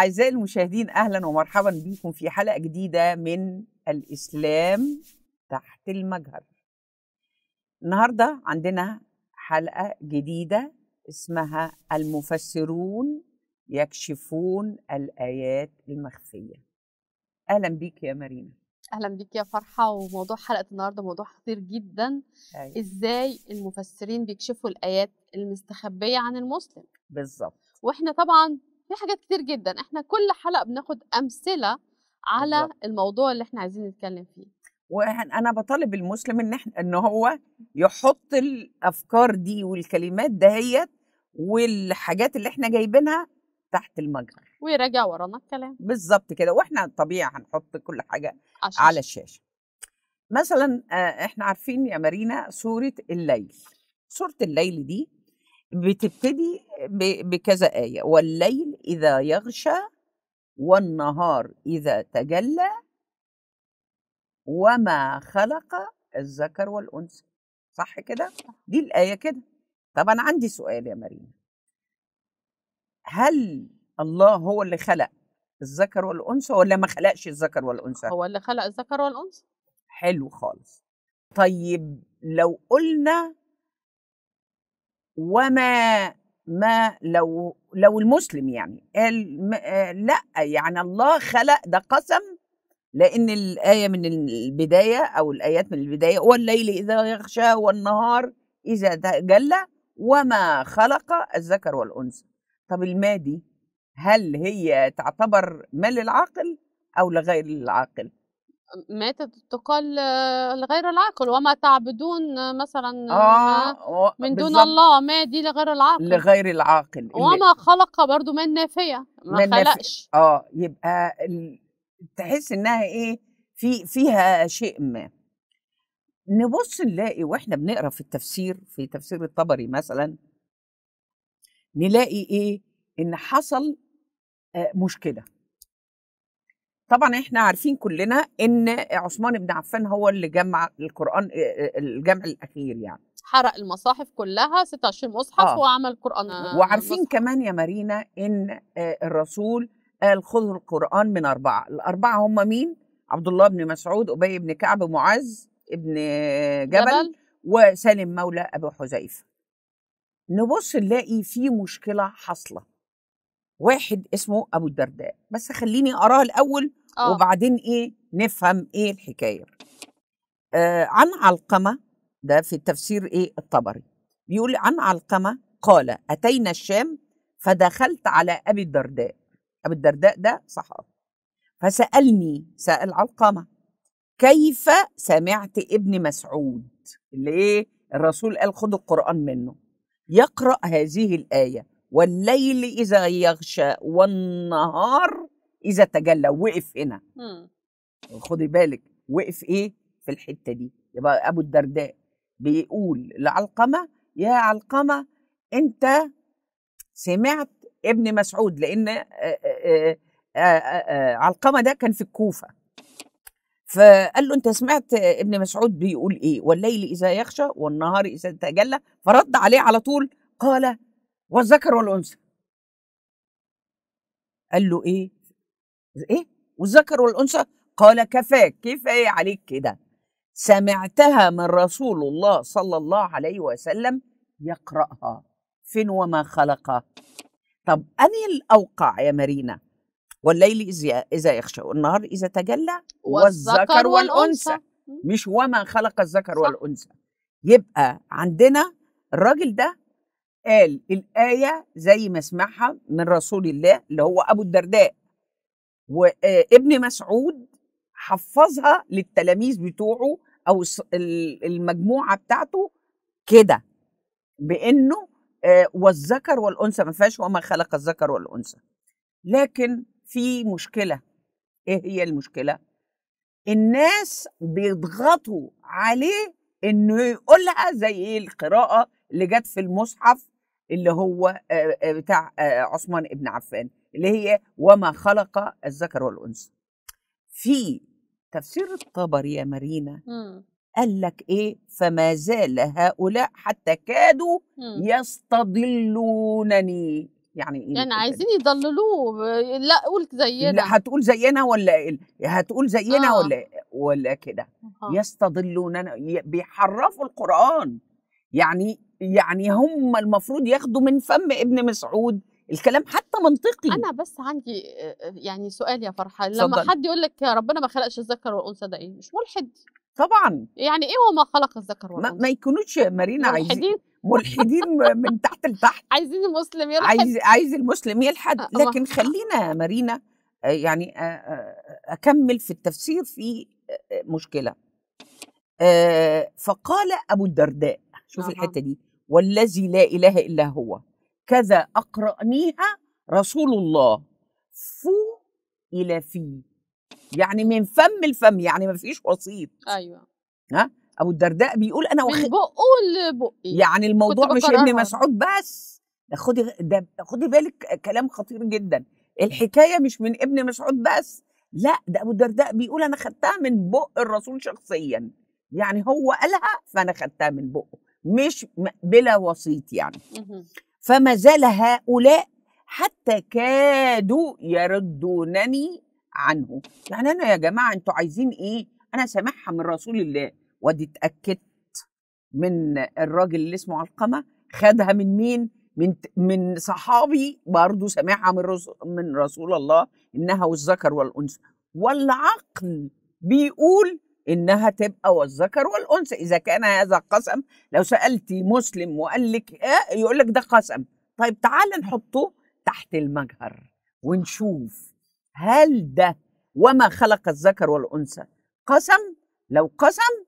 أعزائي المشاهدين أهلا ومرحبا بكم في حلقة جديدة من الإسلام تحت المجهر النهاردة عندنا حلقة جديدة اسمها المفسرون يكشفون الآيات المخفية أهلا بيك يا مارينا اهلا بيك يا فرحه وموضوع حلقه النهارده موضوع خطير جدا أيوة. ازاي المفسرين بيكشفوا الايات المستخبيه عن المسلم بالظبط واحنا طبعا في حاجات كتير جدا احنا كل حلقه بناخد امثله على الموضوع اللي احنا عايزين نتكلم فيه وانا بطالب المسلم ان احنا ان هو يحط الافكار دي والكلمات دهيت والحاجات اللي احنا جايبينها تحت المجرى ويراجع ورانا الكلام بالظبط كده واحنا طبيعي هنحط كل حاجه على الشاشه مثلا احنا عارفين يا مارينا سوره الليل سوره الليل دي بتبتدي بكذا آية والليل إذا يغشى والنهار إذا تجلى وما خلق الذكر والأنثى صح كده؟ دي الآية كده طب أنا عندي سؤال يا مريم هل الله هو اللي خلق الذكر والأنثى ولا ما خلقش الذكر والأنثى؟ هو اللي خلق الذكر والأنثى حلو خالص طيب لو قلنا وما ما لو لو المسلم يعني قال لا يعني الله خلق ده قسم لان الايه من البدايه او الايات من البدايه والليل اذا يغشى والنهار اذا تجلى وما خلق الذكر والانثى طب المادي هل هي تعتبر ما للعاقل او لغير العاقل ما تقال آه، لغير العاقل وما تعبدون آه، مثلا آه من دون الله ما دي لغير العاقل لغير العاقل وما خلق برضو من نافيه ما من خلقش اه يبقى تحس انها ايه في فيها شيء ما نبص نلاقي واحنا بنقرا في التفسير في تفسير الطبري مثلا نلاقي ايه ان حصل آه، مشكله طبعا احنا عارفين كلنا ان عثمان بن عفان هو اللي جمع القران الجمع الاخير يعني حرق المصاحف كلها 26 مصحف آه. وعمل قران آه، وعارفين المصحف. كمان يا مارينا ان الرسول قال خذوا القران من اربعه الاربعه هم مين عبد الله بن مسعود ابي بن كعب معاذ ابن جبل, جبل. وسالم مولى ابو حذيفه نبص نلاقي في مشكله حاصله واحد اسمه ابو الدرداء بس خليني اقراه الاول آه. وبعدين ايه نفهم ايه الحكايه آه عن علقمه ده في التفسير ايه الطبري بيقول عن علقمه قال اتينا الشام فدخلت على ابي الدرداء ابي الدرداء ده صحابي فسالني سال علقمه كيف سمعت ابن مسعود اللي ايه الرسول قال خد القران منه يقرا هذه الايه والليل اذا يغشى والنهار اذا تجلى وقف هنا إمم. خدي بالك وقف ايه في الحته دي يبقى ابو الدرداء بيقول لعلقمه يا علقمه انت سمعت ابن مسعود لان آآ آآ آآ علقمه ده كان في الكوفه فقال له انت سمعت ابن مسعود بيقول ايه والليل اذا يخشى والنهار اذا تجلى فرد عليه على طول قال والذكر والانثى قال له ايه ايه والذكر والانثى قال كفاك كفايه عليك كده سمعتها من رسول الله صلى الله عليه وسلم يقراها فين وما خلق طب أني الأوقع يا مارينا والليل إذا إذا يخشى والنهار إذا تجلى والذكر والأنثى مش وما خلق الذكر والأنثى يبقى عندنا الراجل ده قال الآية زي ما سمعها من رسول الله اللي هو أبو الدرداء وابن مسعود حفظها للتلاميذ بتوعه او المجموعه بتاعته كده بانه والذكر والانثى ما فيهاش وما خلق الذكر والانثى لكن في مشكله ايه هي المشكله الناس بيضغطوا عليه انه يقولها زي القراءه اللي جت في المصحف اللي هو بتاع عثمان ابن عفان اللي هي وما خلق الذكر والانثى في تفسير الطبري يا مارينا إمم. قال لك ايه فما زال هؤلاء حتى كادوا إمم. يستضلونني يعني ايه يعني عايزين يضللوه لا قول زينا لا هتقول زينا ولا إيه؟ هتقول زينا آه. ولا ولا كده آه. يستضلوننا بيحرفوا القران يعني يعني هم المفروض ياخدوا من فم ابن مسعود الكلام حتى منطقي انا بس عندي يعني سؤال يا فرحه لما صدق. حد يقول لك ربنا ما خلقش الذكر والانثى ده ايه مش ملحد طبعا يعني ايه وما خلق الذكر والانثى ما, ما يكونوش مارينا عايزين ملحدين من تحت لتحت عايزين المسلم يلحد عايز عايز المسلم يلحد أه، لكن خلينا مارينا آه، يعني آه، اكمل في التفسير في مشكله فقال ابو الدرداء شوف الحته دي والذي لا إله إلا هو كذا أقرأنيها رسول الله فو إلى في يعني من فم لفم يعني ما فيش وسيط أيوه ها أبو الدرداء بيقول أنا وخ... من بقه لبقي يعني الموضوع مش ابن مسعود بس ده خدي ده خدي بالك كلام خطير جدا الحكاية مش من ابن مسعود بس لا ده أبو الدرداء بيقول أنا خدتها من بق الرسول شخصيا يعني هو قالها فأنا خدتها من بقه مش بلا وسيط يعني فما زال هؤلاء حتى كادوا يردونني عنه يعني انا يا جماعه انتوا عايزين ايه انا سامعها من رسول الله ودي اتاكدت من الراجل اللي اسمه علقمه خدها من مين من من صحابي برضه سامعها من من رسول الله انها والذكر والانثى والعقل بيقول انها تبقى والذكر والانثى اذا كان هذا قسم لو سالتي مسلم وقال لك ايه يقول لك ده قسم طيب تعال نحطه تحت المجهر ونشوف هل ده وما خلق الذكر والانثى قسم لو قسم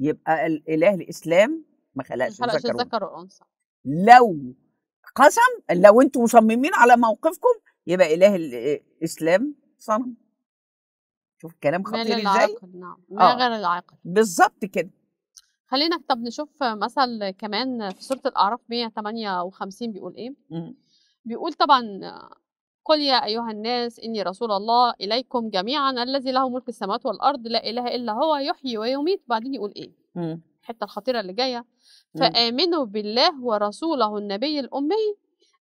يبقى الاله الاسلام ما خلقش الذكر الذكر والانثى لو قسم لو انتم مصممين على موقفكم يبقى اله الاسلام صنم شوف الكلام خطير ازاي نعم ما آه. غير العاقل بالظبط كده خلينا طب نشوف مثل كمان في سوره الاعراف 158 بيقول ايه م. بيقول طبعا قل يا أيها الناس إني رسول الله إليكم جميعا الذي له ملك السماوات والأرض لا إله إلا هو يحيي ويميت بعدين يقول إيه الحتة الخطيرة اللي جاية فآمنوا بالله ورسوله النبي الأمي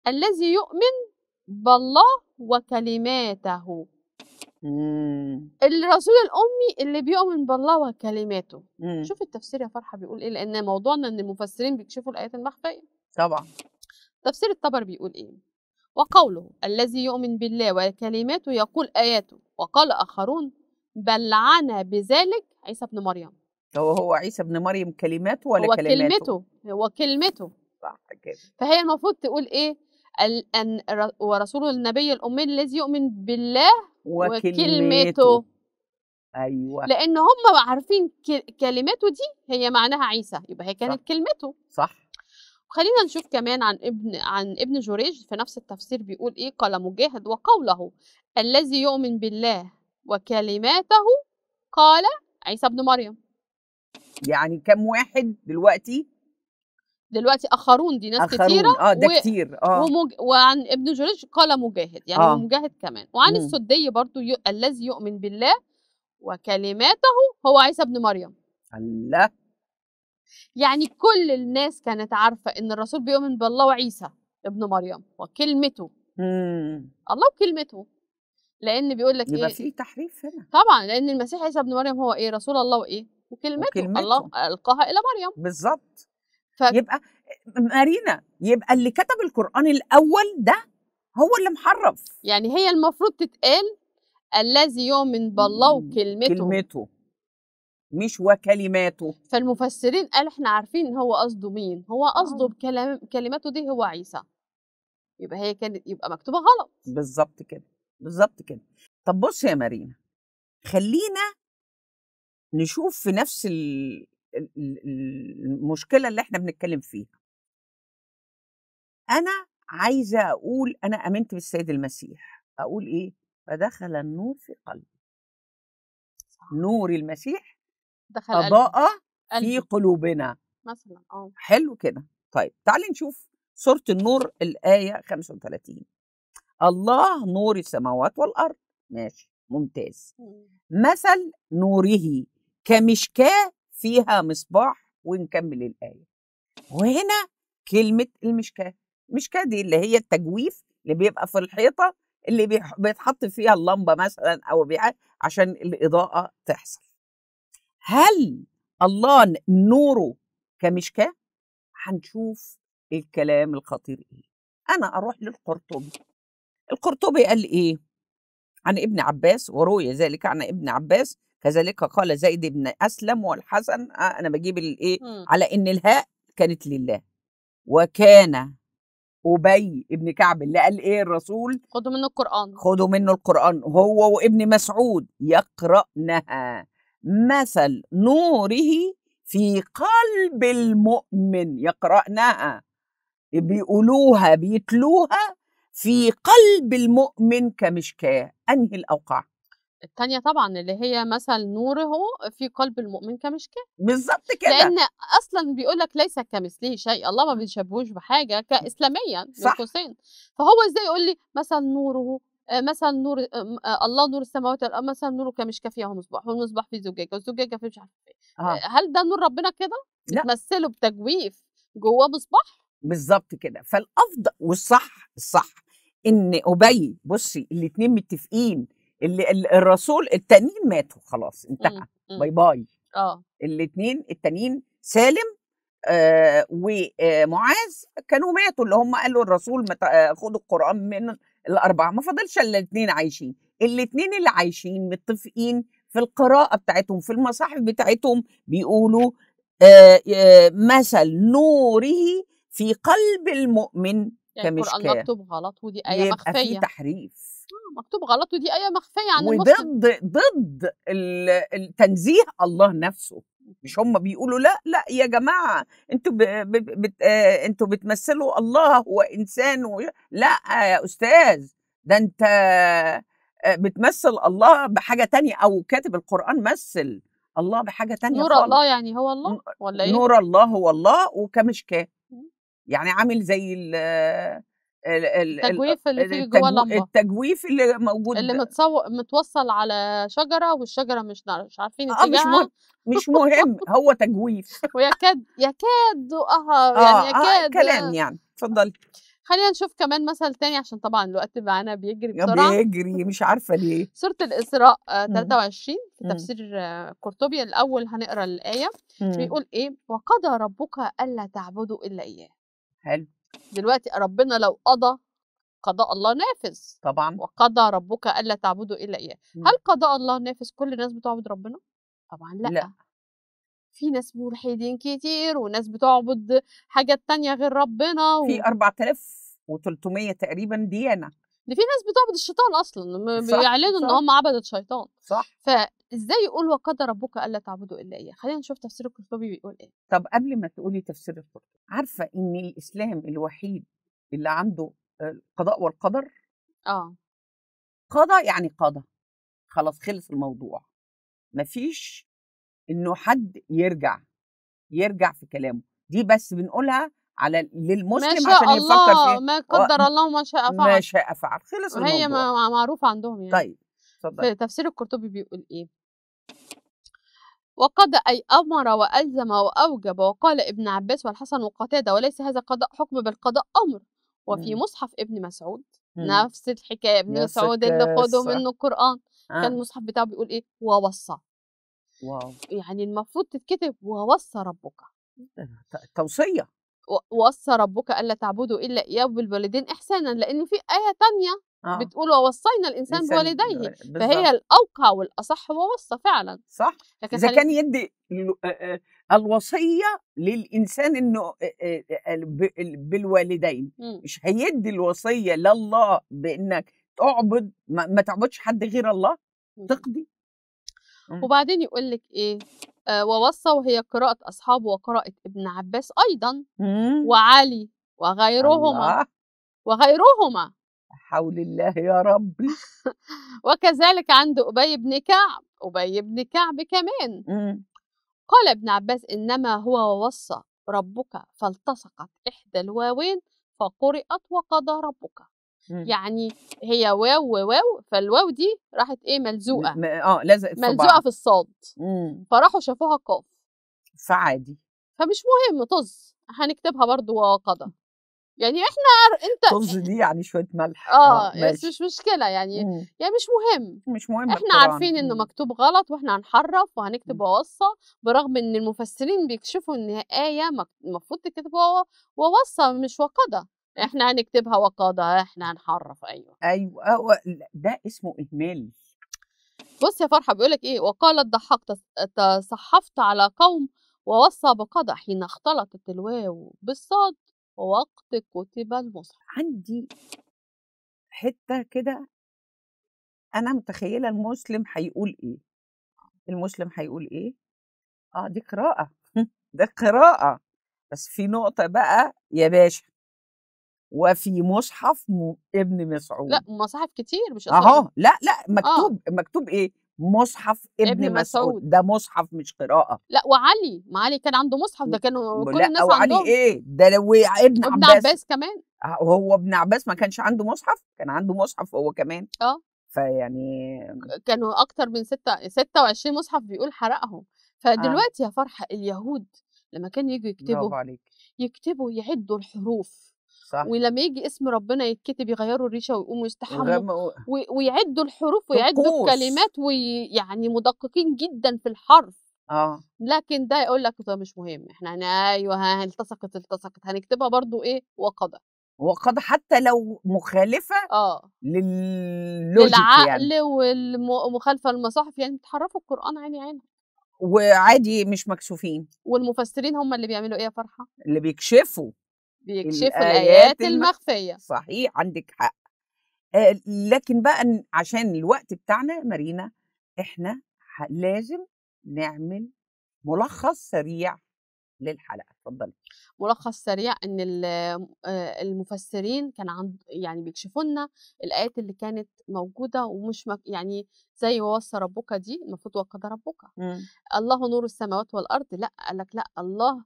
الذي يؤمن بالله وكلماته مم. الرسول الامي اللي بيؤمن بالله وكلماته مم. شوف التفسير يا فرحه بيقول ايه لان موضوعنا ان المفسرين بيكشفوا الايات المخفيه طبعا تفسير الطبر بيقول ايه وقوله الذي يؤمن بالله وكلماته يقول اياته وقال اخرون بل بذلك عيسى ابن مريم هو هو عيسى ابن مريم كلماته ولا هو كلماته كلمته هو كلمته صح كده فهي المفروض تقول ايه ال... ان ورسول النبي الامي الذي يؤمن بالله وكلمته ايوه لان هم عارفين كلمته دي هي معناها عيسى يبقى هي كانت صح. كلمته صح خلينا نشوف كمان عن ابن عن ابن جريج في نفس التفسير بيقول ايه قال مجاهد وقوله الذي يؤمن بالله وكلماته قال عيسى ابن مريم يعني كم واحد دلوقتي دلوقتي اخرون دي ناس أخرون. كتيره اه ده و... كتير اه ومج... وعن ابن جريج قال مجاهد يعني آه. مجاهد كمان وعن مم. السدي برضو ي... الذي يؤمن بالله وكلماته هو عيسى ابن مريم الله يعني كل الناس كانت عارفه ان الرسول بيؤمن بالله وعيسى ابن مريم وكلمته مم. الله وكلمته لان بيقول لك يبقى ايه في تحريف هنا طبعا لان المسيح عيسى ابن مريم هو ايه رسول الله وايه وكلمته, وكلمته. الله القاها الى مريم بالظبط ف... يبقى مارينا يبقى اللي كتب القرآن الأول ده هو اللي محرف يعني هي المفروض تتقال الذي يؤمن بالله وكلمته كلمته مش وكلماته فالمفسرين قال احنا عارفين هو قصده مين هو قصده آه. بكلام كلماته دي هو عيسى يبقى هي كانت يبقى مكتوبه غلط بالظبط كده بالظبط كده طب بص يا مارينا خلينا نشوف في نفس ال... المشكله اللي احنا بنتكلم فيها انا عايزه اقول انا امنت بالسيد المسيح اقول ايه فدخل النور في قلبي نور المسيح دخل اضاء في قلوبنا مثلا اه حلو كده طيب تعالي نشوف سوره النور الايه 35 الله نور السماوات والارض ماشي ممتاز مثل نوره كمشكاه فيها مصباح ونكمل الآية وهنا كلمة المشكاة المشكاة دي اللي هي التجويف اللي بيبقى في الحيطة اللي بيتحط فيها اللمبة مثلا أو عشان الإضاءة تحصل هل الله نوره كمشكاة هنشوف الكلام الخطير إيه أنا أروح للقرطبي القرطبي قال إيه عن ابن عباس وروي ذلك عن ابن عباس كذلك قال زيد بن أسلم والحسن آه، أنا بجيب الإيه إمم. على إن الهاء كانت لله وكان أبي ابن كعب اللي قال إيه الرسول خدوا منه القرآن خدوا منه القرآن هو وابن مسعود يقرأنها مثل نوره في قلب المؤمن يقرأنها بيقولوها بيتلوها في قلب المؤمن كمشكاة أنهي الأوقات التانية طبعا اللي هي مثل نوره في قلب المؤمن كمشكاة بالظبط كده لأن أصلا بيقول لك ليس كمثله شيء الله ما بيشبهوش بحاجة كإسلاميا صح قوسين فهو إزاي يقول لي مثل نوره آه، مثلا نور آه، الله نور السماوات والارض مثلا نوره كمشكاة فيها مصباح والمصباح في زجاجه والزجاجه في مش عارف إيه. آه. هل ده نور ربنا كده؟ لا تمثله بتجويف جواه مصباح بالظبط كده فالافضل والصح الصح ان ابي بصي الاثنين متفقين اللي الرسول التانيين ماتوا خلاص انتهى إمم، إمم. باي باي اه الاثنين التانيين سالم آه ومعاذ كانوا ماتوا اللي هم قالوا الرسول آه، خد القران من الاربعه ما فضلش الا الاثنين عايشين الاثنين اللي عايشين متفقين في القراءه بتاعتهم في المصاحف بتاعتهم بيقولوا آه آه مثل نوره في قلب المؤمن يعني كمشكاه القران مكتوب غلط ودي ايه مخفيه في تحريف مكتوب غلط ودي آية مخفية عن وضد ضد التنزيه الله نفسه مش هم بيقولوا لا لا يا جماعة انتوا بت... آه، انتوا بتمثلوا الله هو إنسان لا يا أستاذ ده أنت آه، بتمثل الله بحاجة تانية أو كاتب القرآن مثل الله بحاجة تانية نور خالص. الله يعني هو الله ولا إيه؟ نور الله هو الله وكمشكاه يعني عامل زي التجويف اللي فيه جوه لمبه التجويف اللي موجود اللي متصو... متوصل على شجره والشجره مش مش عارفين اتجاهها آه مش, مهم. مش مهم هو تجويف ويكاد يكاد اه, آه، يعني آه، يكاد آه كلام يعني آه. اتفضلي خلينا نشوف كمان مثل تاني عشان طبعا الوقت معانا بيجري بسرعه بيجري مش عارفه ليه سوره الاسراء 23 إمم. في إمم. تفسير قرطبي الاول هنقرا الايه إمم. بيقول ايه وقضى ربك الا تعبدوا الا اياه حلو دلوقتي ربنا لو قضى قضاء الله نافذ طبعا وقضى ربك الا تعبدوا الا اياه هل قضاء الله نافذ كل الناس بتعبد ربنا طبعا لا, لا. في ناس ملحدين كتير وناس بتعبد حاجات تانية غير ربنا و... في 4300 تقريبا ديانه في ناس بتعبد الشيطان اصلا بيعلنوا ان هم عبدت شيطان صح ف ازاي يقول وقد ربك الا تعبدوا الا اياه خلينا نشوف تفسير القرطبي بيقول ايه طب قبل ما تقولي تفسير القرطبي عارفه ان الاسلام الوحيد اللي عنده القضاء والقدر اه قضى يعني قضى خلاص خلص الموضوع مفيش انه حد يرجع يرجع في كلامه دي بس بنقولها على للمسلم ما شاء عشان الله يفكر فيه ما قدر الله ما شاء فعل ما شاء فعل خلص الموضوع هي معروفه عندهم يعني طيب تفسير القرطبي بيقول ايه وقضى أي أمر وألزم وأوجب وقال ابن عباس والحسن وقتادة وليس هذا قضاء حكم بل قضاء أمر وفي مصحف ابن مسعود نفس الحكاية ابن مسعود اللي خدوا منه القرآن آه. كان المصحف بتاعه بيقول إيه ووصى واو يعني المفروض تتكتب ووصى ربك توصية ووصى ربك ألا تعبدوا إلا إياه بالوالدين إحسانا لأن في آية تانية آه. بتقول ووصينا الانسان بوالديه فهي الاوقع والاصح هو وصى فعلا صح اذا كان يدي الوصيه للانسان انه بالوالدين م. إمم. مش هيدي الوصيه لله بانك تعبد ما تعبدش حد غير الله إمم. تقضي م. إمم. وبعدين يقول لك ايه آه ووصى وهي قراءه اصحابه وقراءه ابن عباس ايضا مم. وعلي وغيرهما الله. وغيرهما حول الله يا رب وكذلك عند أبي بن كعب أبي بن كعب كمان مم. قال ابن عباس إنما هو وصى ربك فالتصقت إحدى الواوين فقرأت وقضى ربك مم. يعني هي واو وواو فالواو دي راحت ايه ملزوقه م... اه لزقت في ملزوقه في الصاد فراحوا شافوها قاف فعادي فمش مهم طز هنكتبها برضو وقضى يعني احنا انت طنز دي يعني شويه ملح اه بس آه، يعني مش مشكله يعني مم. يعني مش مهم مش مهم احنا طبعاً. عارفين انه إمم. مكتوب غلط واحنا هنحرف وهنكتب إمم. وصى برغم ان المفسرين بيكشفوا ان ايه المفروض تكتب ووصى مش وقضى احنا هنكتبها وقضى احنا هنحرف ايوه ايوه ده اسمه اهمال بص يا فرحه بيقول لك ايه وقال الضحاك تصحفت على قوم ووصى بقضى حين اختلطت الواو بالصاد وقت كتب المصحف عندي حته كده انا متخيله المسلم هيقول ايه المسلم هيقول ايه اه دي قراءه ده قراءه بس في نقطه بقى يا باشا وفي مصحف ابن مسعود لا مصاحف كتير مش اهو لا لا مكتوب آه. مكتوب ايه مصحف ابن, ابن مسعود. مسعود ده مصحف مش قراءه لا وعلي ما علي كان عنده مصحف ده كانوا كل الناس وعلي ايه ده لو ابن عباس ابن عباس كمان آه، هو ابن عباس ما كانش عنده مصحف كان عنده مصحف هو كمان اه فيعني كانوا اكتر من ستة 26 مصحف بيقول حرقهم آه. فدلوقتي آه. يا فرحه اليهود لما كانوا يجوا يكتبوا يكتبوا يعدوا الحروف صح ولما يجي اسم ربنا يتكتب يغيروا الريشه ويقوموا يستحموا ويعدوا الحروف ويعدوا الكلمات ويعني مدققين جدا في الحرف اه لكن ده يقول لك ده مش مهم احنا هنا ايوه التصقت التصقت هنكتبها برضو ايه وقضى وقضى حتى لو مخالفه اه يعني. للعقل يعني. والمخالفه للمصاحف يعني بتحرفوا القران عيني عيني وعادي مش مكشوفين والمفسرين هم اللي بيعملوا ايه يا فرحه اللي بيكشفوا بيكشف الآيات المخفية صحيح عندك حق لكن بقى عشان الوقت بتاعنا مارينا احنا لازم نعمل ملخص سريع للحلقه اتفضلي ملخص سريع ان المفسرين كان عند يعني بيكشفوا لنا الايات اللي كانت موجوده ومش يعني زي ووصى ربك دي المفروض وقد ربك إمم. الله نور السماوات والارض لا قال لك لا الله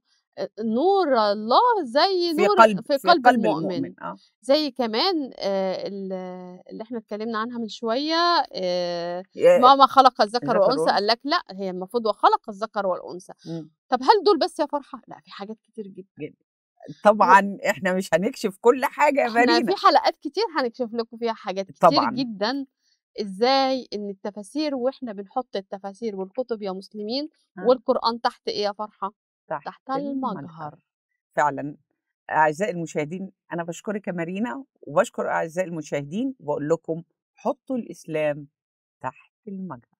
نور الله زي نور في قلب, في قلب, في قلب المؤمن, المؤمن. آه. زي كمان آه اللي احنا اتكلمنا عنها من شويه آه ماما خلق الذكر والانثى قال لك لا هي المفروض وخلق الذكر والانثى إمم. طب هل دول بس يا فرحه لا في حاجات كتير جدا طبعا احنا مش هنكشف كل حاجه يا احنا في حلقات كتير هنكشف لكم فيها حاجات كتير طبعاً. جدا ازاي ان التفاسير واحنا بنحط التفاسير والكتب يا مسلمين آه. والقران تحت ايه يا فرحه تحت, تحت المجهر. فعلا أعزائي المشاهدين أنا بشكرك يا مارينا وبشكر أعزائي المشاهدين وبقول لكم حطوا الإسلام تحت المجهر